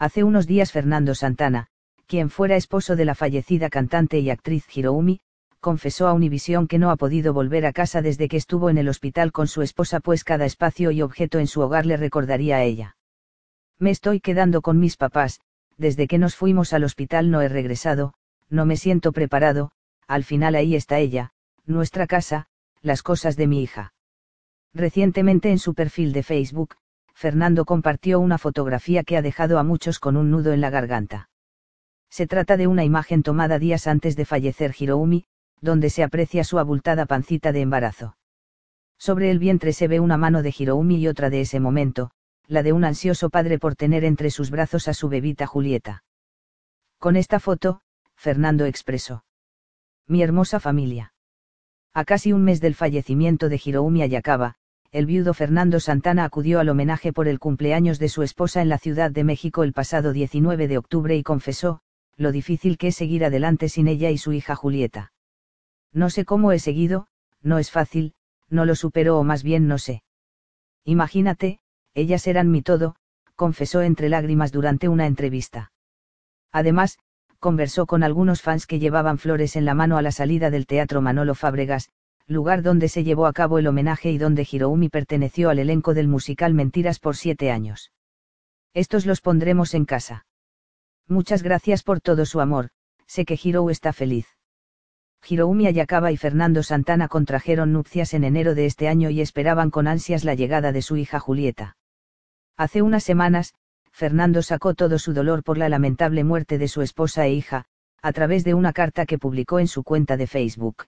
Hace unos días Fernando Santana, quien fuera esposo de la fallecida cantante y actriz Hiroumi, confesó a Univisión que no ha podido volver a casa desde que estuvo en el hospital con su esposa pues cada espacio y objeto en su hogar le recordaría a ella. Me estoy quedando con mis papás, desde que nos fuimos al hospital no he regresado, no me siento preparado, al final ahí está ella, nuestra casa, las cosas de mi hija. Recientemente en su perfil de Facebook, Fernando compartió una fotografía que ha dejado a muchos con un nudo en la garganta. Se trata de una imagen tomada días antes de fallecer Hiroumi, donde se aprecia su abultada pancita de embarazo. Sobre el vientre se ve una mano de Hiroumi y otra de ese momento, la de un ansioso padre por tener entre sus brazos a su bebita Julieta. Con esta foto, Fernando expresó. Mi hermosa familia. A casi un mes del fallecimiento de Hiroumi Ayakaba, el viudo Fernando Santana acudió al homenaje por el cumpleaños de su esposa en la Ciudad de México el pasado 19 de octubre y confesó, lo difícil que es seguir adelante sin ella y su hija Julieta. No sé cómo he seguido, no es fácil, no lo superó o más bien no sé. Imagínate, ellas eran mi todo, confesó entre lágrimas durante una entrevista. Además, conversó con algunos fans que llevaban flores en la mano a la salida del Teatro Manolo Fábregas, lugar donde se llevó a cabo el homenaje y donde Hiroumi perteneció al elenco del musical Mentiras por siete años. Estos los pondremos en casa. Muchas gracias por todo su amor, sé que Hirou está feliz. Hiroumi Ayakaba y Fernando Santana contrajeron nupcias en enero de este año y esperaban con ansias la llegada de su hija Julieta. Hace unas semanas, Fernando sacó todo su dolor por la lamentable muerte de su esposa e hija, a través de una carta que publicó en su cuenta de Facebook.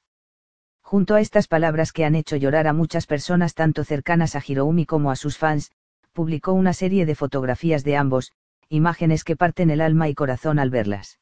Junto a estas palabras que han hecho llorar a muchas personas tanto cercanas a Hiroumi como a sus fans, publicó una serie de fotografías de ambos, imágenes que parten el alma y corazón al verlas.